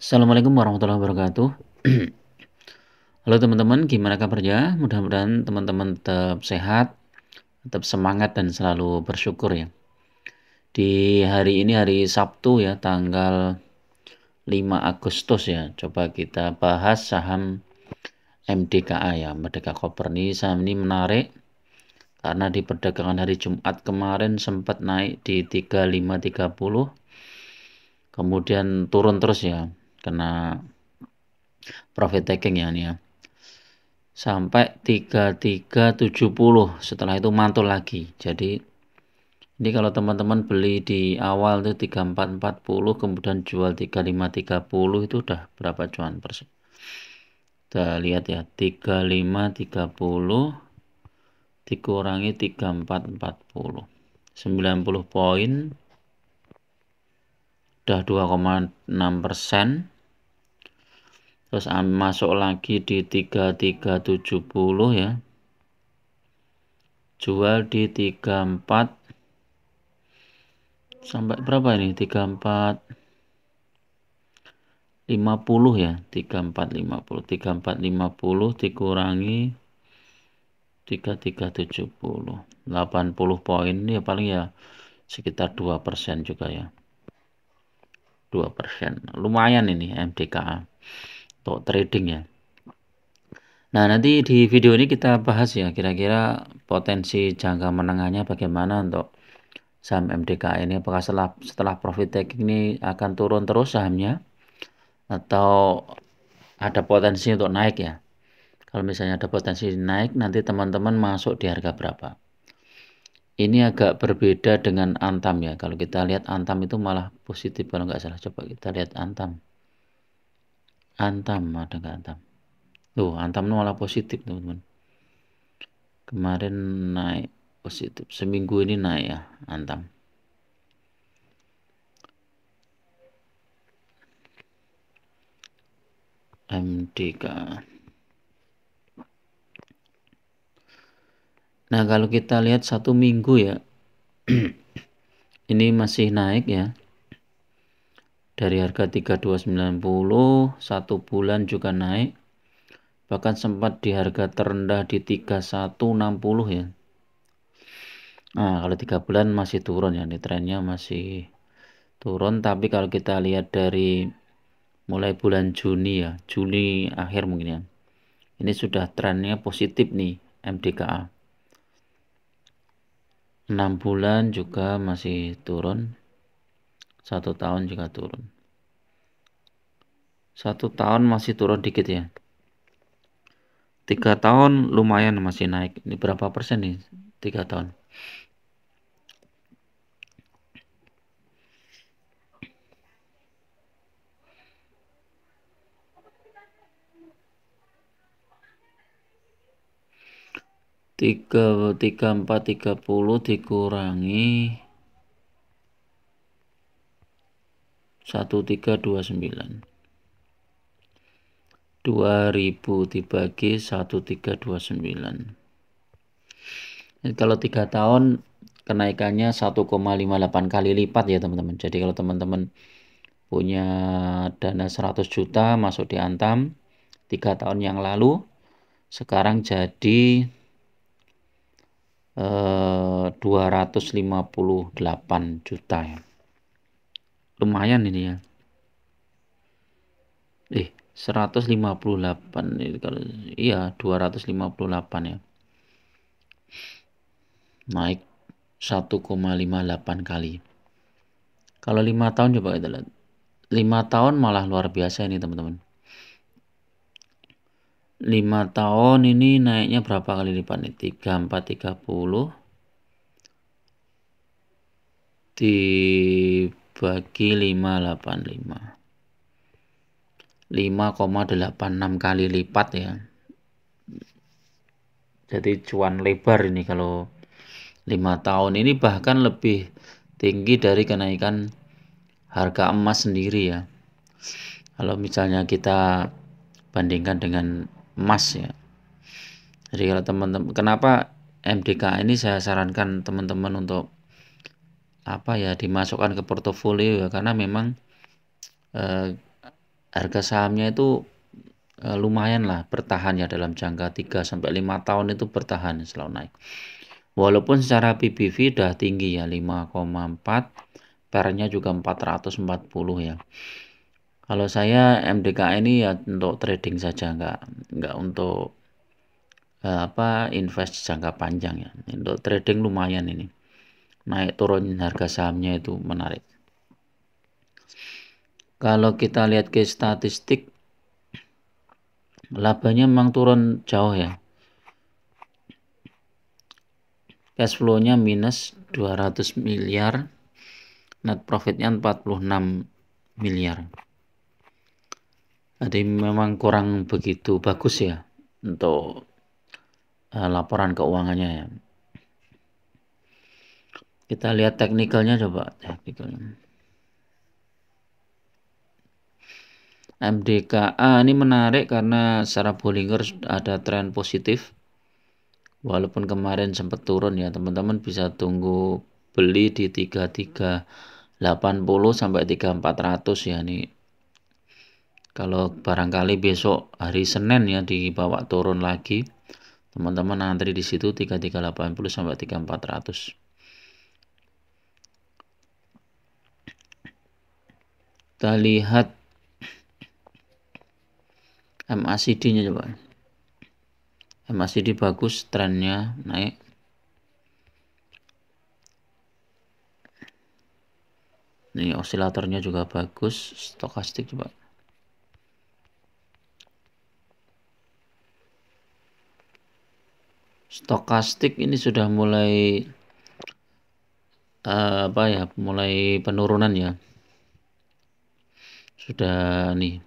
Assalamualaikum warahmatullahi wabarakatuh. Halo teman-teman, gimana kabarnya? Mudah-mudahan teman-teman tetap sehat, tetap semangat dan selalu bersyukur ya. Di hari ini hari Sabtu ya, tanggal 5 Agustus ya. Coba kita bahas saham MDKA ya, Merdeka Koper ini saham ini menarik karena di perdagangan hari Jumat kemarin sempat naik di 3530 kemudian turun terus ya kena profit taking ya ini ya sampai 3370 setelah itu mantul lagi jadi ini kalau teman-teman beli di awal itu 3440 kemudian jual 3530 itu udah berapa cuan persen kita lihat ya 3530 dikurangi 3440 90 poin sudah 2,6 persen terus ah, masuk lagi di 3370 ya jual di 34 sampai berapa ini 34 50 ya 3450 3450 dikurangi 3370 80 poin ya paling ya sekitar 2% juga ya 2%. Lumayan ini MDKA untuk trading ya. Nah, nanti di video ini kita bahas ya kira-kira potensi jangka menengahnya bagaimana untuk saham MDKA ini apakah setelah setelah profit taking ini akan turun terus sahamnya atau ada potensi untuk naik ya. Kalau misalnya ada potensi naik nanti teman-teman masuk di harga berapa? ini agak berbeda dengan antam ya kalau kita lihat antam itu malah positif kalau nggak salah coba kita lihat antam antam ada nggak antam tuh antam malah positif teman-teman kemarin naik positif seminggu ini naik ya antam MDK Nah, kalau kita lihat satu minggu ya, ini masih naik ya. Dari harga 3290, satu bulan juga naik. Bahkan sempat di harga terendah di 3160 ya. Nah, kalau tiga bulan masih turun ya, ini trennya masih turun. Tapi kalau kita lihat dari mulai bulan Juni ya, Juni akhir mungkin ya. Ini sudah trennya positif nih MDKA enam bulan juga masih turun satu tahun juga turun satu tahun masih turun dikit ya tiga tahun lumayan masih naik ini berapa persen nih tiga tahun 3 34 30 dikurangi 1329 2000 dibagi 1329 Jadi kalau 3 tahun kenaikannya 1,58 kali lipat ya teman-teman jadi kalau teman-teman punya dana 100 juta masuk di Antam 3 tahun yang lalu sekarang jadi 258 eh, juta ya. Lumayan ini ya. Eh, 158 ini kalau iya 258 ya. Naik 1,58 kali. Kalau 5 tahun coba kita lihat. 5 tahun malah luar biasa ini teman-teman. 5 tahun ini naiknya berapa kali lipat nih 4, 30 dibagi 585 5,86 kali lipat ya jadi cuan lebar ini kalau lima tahun ini bahkan lebih tinggi dari kenaikan harga emas sendiri ya kalau misalnya kita bandingkan dengan emas ya jadi kalau teman-teman kenapa MDK ini saya sarankan teman-teman untuk apa ya dimasukkan ke portofolio ya karena memang eh, harga sahamnya itu eh, lumayan lah bertahan ya dalam jangka 3 sampai lima tahun itu bertahan selalu naik. Walaupun secara PBV sudah tinggi ya 5,4 pernya juga 440 ya. Kalau saya MDK ini ya untuk trading saja, nggak nggak untuk eh, apa invest jangka panjang ya. Untuk trading lumayan ini. Naik turun harga sahamnya itu menarik. Kalau kita lihat ke statistik labanya memang turun jauh ya. Cash flow-nya minus 200 miliar, net profitnya 46 miliar jadi memang kurang begitu bagus ya untuk uh, laporan keuangannya ya kita lihat teknikalnya coba teknikalnya MDKA ini menarik karena secara Bollinger ada tren positif walaupun kemarin sempat turun ya teman-teman bisa tunggu beli di 3380 sampai 3400 ya nih kalau barangkali besok hari Senin ya dibawa turun lagi teman-teman antri di situ 3380 sampai 3400 kita lihat MACD nya coba MACD bagus trennya naik ini osilatornya juga bagus stokastik coba stokastik ini sudah mulai uh, apa ya mulai penurunan ya sudah nih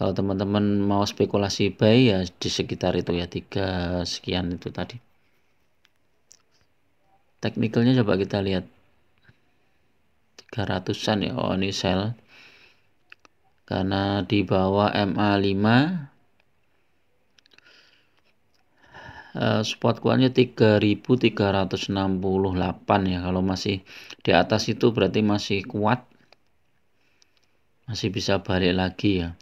kalau teman-teman mau spekulasi buy ya di sekitar itu ya tiga sekian itu tadi teknikalnya coba kita lihat 300an ya oh ini sell karena di bawah MA5 support kuatnya 3368 ya kalau masih di atas itu berarti masih kuat masih bisa balik lagi ya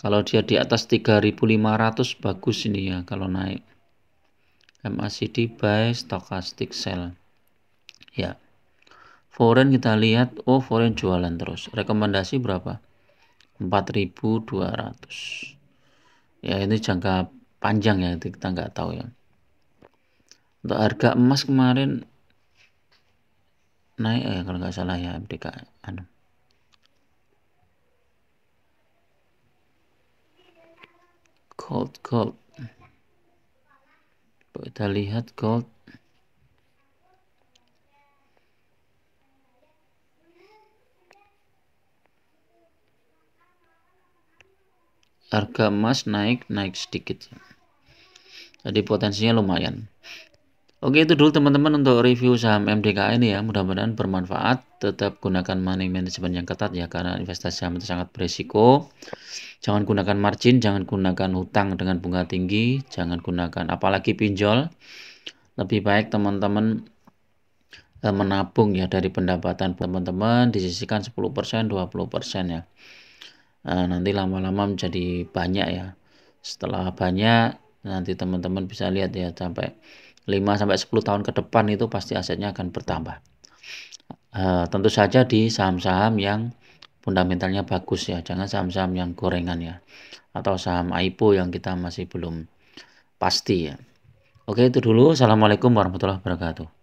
kalau dia di atas 3500 bagus ini ya kalau naik MACD by stochastic sell ya foreign kita lihat oh foreign jualan terus rekomendasi berapa 4200 ya ini jangka panjang ya itu kita nggak tahu ya untuk harga emas kemarin naik ya kalau nggak salah ya MDK anu gold gold kita lihat gold harga emas naik naik sedikit ya jadi potensinya lumayan Oke itu dulu teman-teman untuk review saham MDKA ini ya mudah-mudahan bermanfaat tetap gunakan money management yang ketat ya karena investasi saham itu sangat berisiko jangan gunakan margin jangan gunakan hutang dengan bunga tinggi jangan gunakan apalagi pinjol lebih baik teman-teman eh, menabung ya dari pendapatan teman-teman disisikan 10% 20% ya eh, nanti lama-lama menjadi banyak ya setelah banyak nanti teman-teman bisa lihat ya sampai 5 sampai 10 tahun ke depan itu pasti asetnya akan bertambah. Uh, tentu saja di saham-saham yang fundamentalnya bagus ya, jangan saham-saham yang gorengan ya atau saham IPO yang kita masih belum pasti ya. Oke, itu dulu. Assalamualaikum warahmatullahi wabarakatuh.